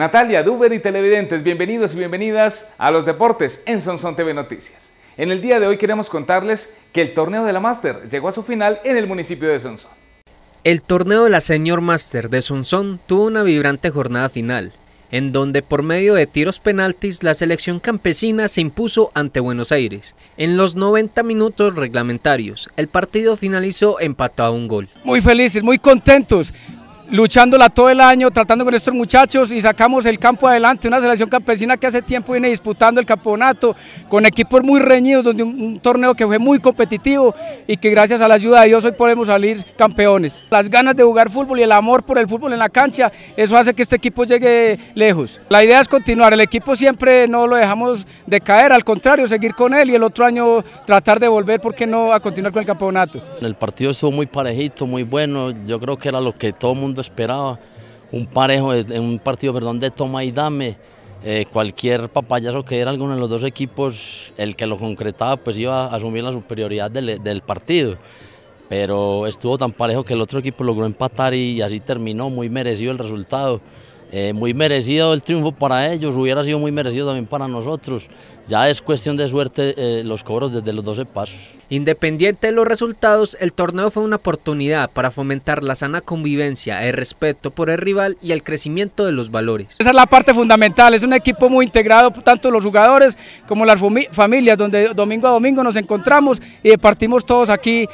Natalia Duber y televidentes, bienvenidos y bienvenidas a los deportes en Sonson TV Noticias. En el día de hoy queremos contarles que el torneo de la Master llegó a su final en el municipio de Sonson. El torneo de la Señor Master de Sonson tuvo una vibrante jornada final, en donde por medio de tiros penaltis la selección campesina se impuso ante Buenos Aires. En los 90 minutos reglamentarios, el partido finalizó empatado a un gol. Muy felices, muy contentos, luchándola todo el año, tratando con estos muchachos y sacamos el campo adelante, una selección campesina que hace tiempo viene disputando el campeonato con equipos muy reñidos, donde un, torneo que fue muy competitivo y que gracias a la ayuda de Dios hoy podemos salir campeones. Las ganas de jugar fútbol y el amor por el fútbol en la cancha, eso hace que este equipo llegue lejos. La idea es continuar, el equipo siempre no lo dejamos de caer, al contrario, seguir con él y el otro año tratar de volver, porque no?, a continuar con el campeonato. El partido estuvo muy parejito, muy bueno, yo creo que era lo que todo el mundo esperaba. Un parejo, un partido perdón, de toma y dame. Eh, cualquier papayazo que era alguno de los dos equipos, el que lo concretaba, pues iba a asumir la superioridad del, partido. Pero estuvo tan parejo que el otro equipo logró empatar y así terminó muy merecido el resultado. Eh, muy merecido el triunfo para ellos, hubiera sido muy merecido también para nosotros. Ya es cuestión de suerte eh, los cobros desde los 12 pasos. Independiente de los resultados, el torneo fue una oportunidad para fomentar la sana convivencia, el respeto por el rival y el crecimiento de los valores. Esa es la parte fundamental, es un equipo muy integrado, tanto los jugadores como las familias, donde domingo a domingo nos encontramos y partimos todos aquí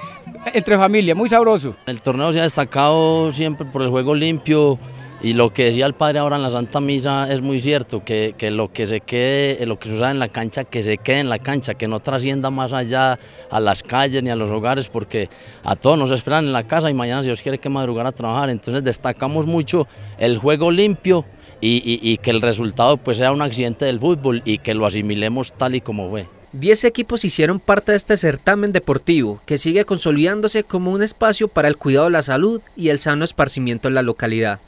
entre familia, muy sabroso. El torneo se ha destacado siempre por el juego limpio, y lo que decía el padre ahora en la Santa Misa es muy cierto, que, lo que se quede, lo que se usa en la cancha, que se quede en la cancha, que no trascienda más allá a las calles ni a los hogares, porque a todos nos esperan en la casa y mañana si Dios quiere que madrugar a trabajar. Entonces destacamos mucho el juego limpio y, y, y que el resultado pues sea un accidente del fútbol y que lo asimilemos tal y como fue. Diez equipos hicieron parte de este certamen deportivo, que sigue consolidándose como un espacio para el cuidado de la salud y el sano esparcimiento en la localidad.